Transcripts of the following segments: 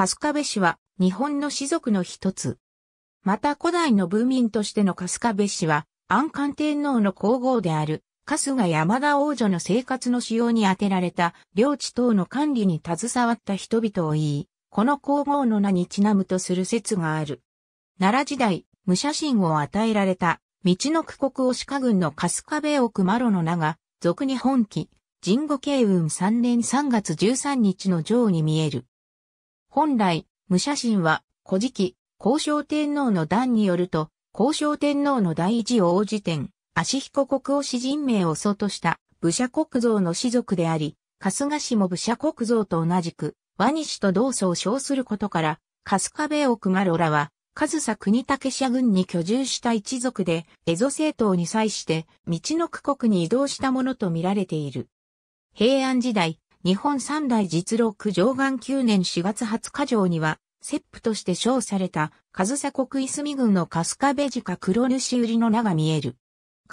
春日部氏は日本の士族の一つ。また古代の文民としての春日部氏は安官天皇の皇后である春日山田王女の生活の使用に充てられた領地等の管理に携わった人々を言い、この皇后の名にちなむとする説がある。奈良時代、武者神を与えられた、道の区国押鹿軍の春日部奥マロの名が、俗に本記、神護慶雲3年3月13日の城に見える。本来、武者神は、古事記、交渉天皇の段によると、交渉天皇の第一王子天、足彦国を詩人名を祖とした武者国像の士族であり、春日市も武者国像と同じく、和西と同祖を称することから、春日部奥マロらは、上総国武者軍に居住した一族で、蝦夷政党に際して、道の区国に移動したものと見られている。平安時代、日本三大実録上岸9年4月20日上には、セップとして称された、ズサ国泉すみ郡の春日部地下黒主売りの名が見える。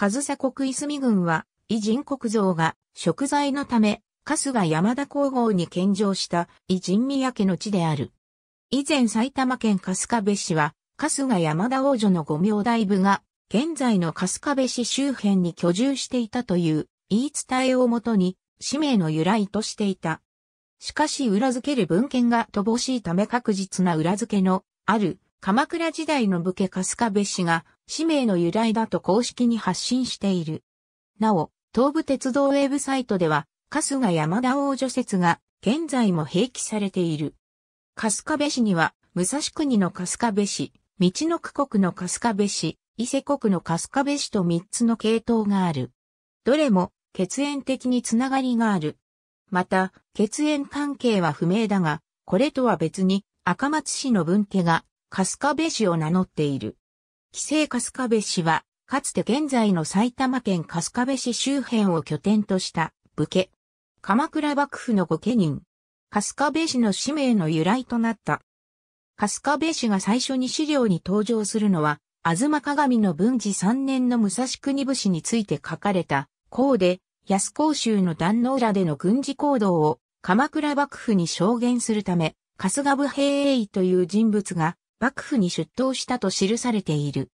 ズサ国泉す郡は、偉人国像が、食材のため、春日山田皇后に献上した偉人宮家の地である。以前埼玉県春日部市は、春日山田王女の五名代部が、現在の春日部市周辺に居住していたという言い伝えをもとに、氏名の由来としていた。しかし裏付ける文献が乏しいため確実な裏付けのある鎌倉時代の武家春日部氏が氏名の由来だと公式に発信している。なお、東武鉄道ウェブサイトでは春日山田王女説が現在も併記されている。春日部氏には武蔵国の春日部氏、道の区国の春日部氏、伊勢国の春日部氏と3つの系統がある。どれも血縁的につながりがある。また、血縁関係は不明だが、これとは別に赤松氏の分家が春日部氏を名乗っている。紀勢春日部氏は、かつて現在の埼玉県春日部市周辺を拠点とした武家。鎌倉幕府の御家人。春日部氏の氏名の由来となった。春日部氏が最初に資料に登場するのは、吾妻鏡の文治3年の武蔵国武士について書かれた、うで、安甲州の壇能浦での軍事行動を鎌倉幕府に証言するため、春日部平衛という人物が幕府に出頭したと記されている。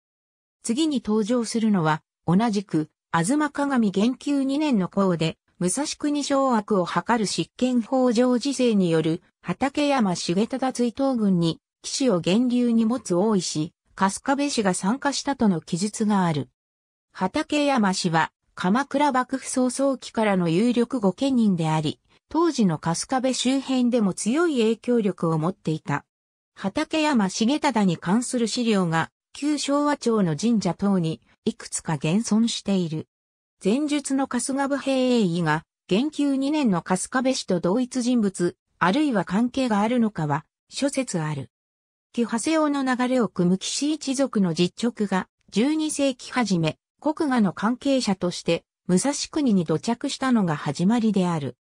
次に登場するのは、同じく、東鏡元久2年の項で、武蔵国掌握を図る執権法上時世による、畠山重忠追悼軍に、騎士を源流に持つ大石、春日部氏が参加したとの記述がある。畠山氏は、鎌倉幕府早々期からの有力御家人であり、当時の春日部周辺でも強い影響力を持っていた。畠山重忠に関する資料が、旧昭和町の神社等に、いくつか現存している。前述の春日部平英医が、元久2年の春日部氏と同一人物、あるいは関係があるのかは、諸説ある。木派谷王の流れを組む岸一族の実直が、12世紀初め、国画の関係者として武蔵国に土着したのが始まりである。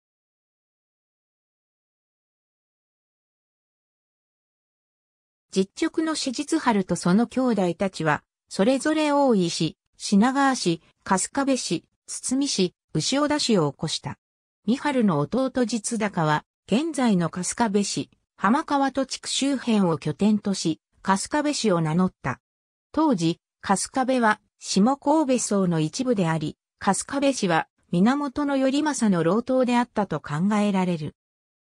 実直の史実春とその兄弟たちは、それぞれ大井市、品川市、春日部市、堤市、牛尾田市を起こした。三春の弟実高は、現在の春日部市、浜川戸地区周辺を拠点とし、春日部市を名乗った。当時、春日部は下神戸層の一部であり、春日部氏は源頼政の老頭であったと考えられる。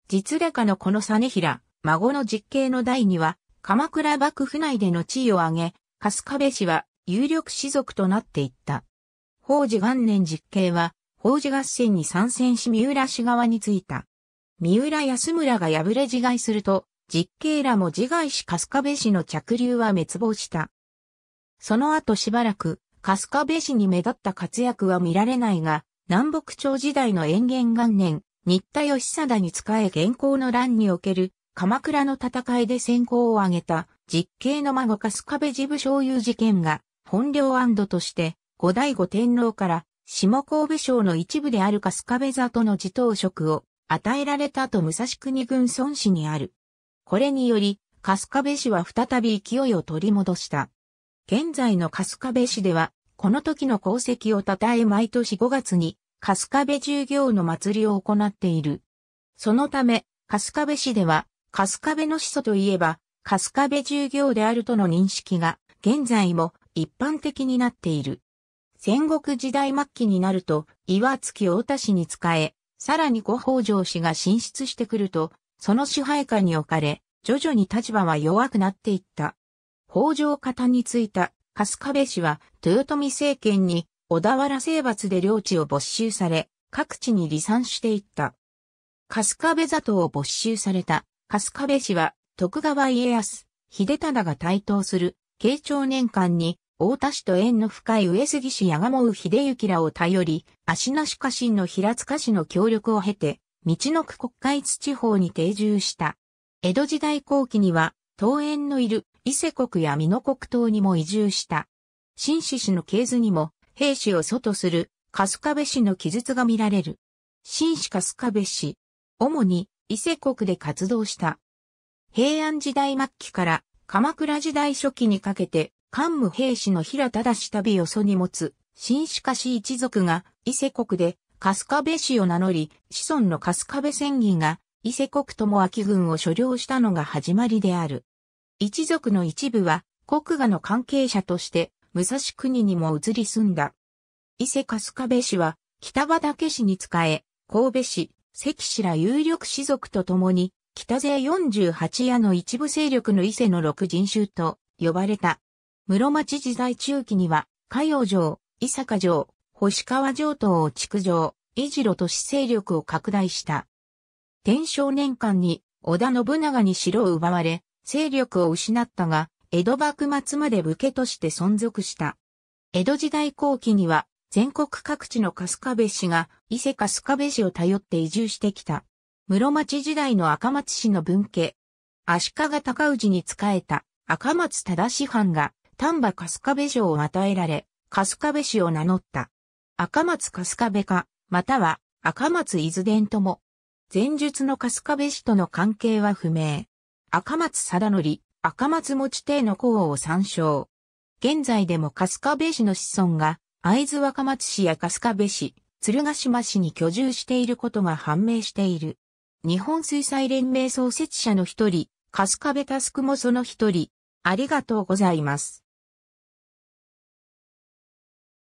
実例家のこの実平、孫の実刑の代には、鎌倉幕府内での地位を挙げ、春日部氏は有力士族となっていった。法治元年実刑は、法治合戦に参戦し三浦氏側についた。三浦安村が破れ自害すると、実刑らも自害し春日部氏の着流は滅亡した。その後しばらく、春日部氏に目立った活躍は見られないが、南北朝時代の延元元年、新田義貞に仕え現行の乱における鎌倉の戦いで先行を挙げた実刑の孫春日部事務所有事件が本領安堵として後醍醐天皇から下神戸省の一部である春日部里の自頭職を与えられたと武蔵国軍孫氏にある。これにより春日部氏は再び勢いを取り戻した。現在の春日部市では、この時の功績を称え毎年5月に、春日部従業の祭りを行っている。そのため、春日部市では、春日部の始祖といえば、春日部従業であるとの認識が、現在も一般的になっている。戦国時代末期になると、岩月大田市に仕え、さらに五宝城氏が進出してくると、その支配下に置かれ、徐々に立場は弱くなっていった。北条方についた春日部氏は豊臣政権に小田原征伐で領地を没収され、各地に離散していった。春日部里を没収された春日部氏は徳川家康、秀忠が台頭する慶長年間に大田氏と縁の深い上杉がもう秀行らを頼り、足なし家臣の平塚氏の協力を経て、道の区国会地方に定住した。江戸時代後期には桃園のいる伊勢国や美濃国島にも移住した。新市氏の系図にも、兵士を外する、春日部氏の記述が見られる。新市春日部氏、主に伊勢国で活動した。平安時代末期から鎌倉時代初期にかけて、官武兵士の平忠旅をそに持つ、新歯家氏一族が伊勢国で春日部氏を名乗り、子孫の春日部戦議が伊勢国友明軍を所領したのが始まりである。一族の一部は国画の関係者として武蔵国にも移り住んだ。伊勢春かべ氏は北畑氏に仕え、神戸市、関氏ら有力士族と共に、北勢48夜の一部勢力の伊勢の六人衆と呼ばれた。室町時代中期には、海洋城、伊坂城、星川城等を築城、伊次郎都市勢力を拡大した。天正年間に織田信長に城を奪われ、勢力を失ったが、江戸幕末まで武家として存続した。江戸時代後期には、全国各地の春日部氏が伊勢春日部氏を頼って移住してきた。室町時代の赤松氏の分家。足利尊氏に仕えた赤松忠藩が丹波春日部城を与えられ、春日部氏を名乗った。赤松春日部か、または赤松伊豆伝とも前述の春日部氏との関係は不明。赤松貞則、赤松持帝の功を参照。現在でも春日部氏の子孫が、会津若松市や春日部市、鶴ヶ島市に居住していることが判明している。日本水彩連盟創設者の一人、春日部タスクもその一人。ありがとうございます。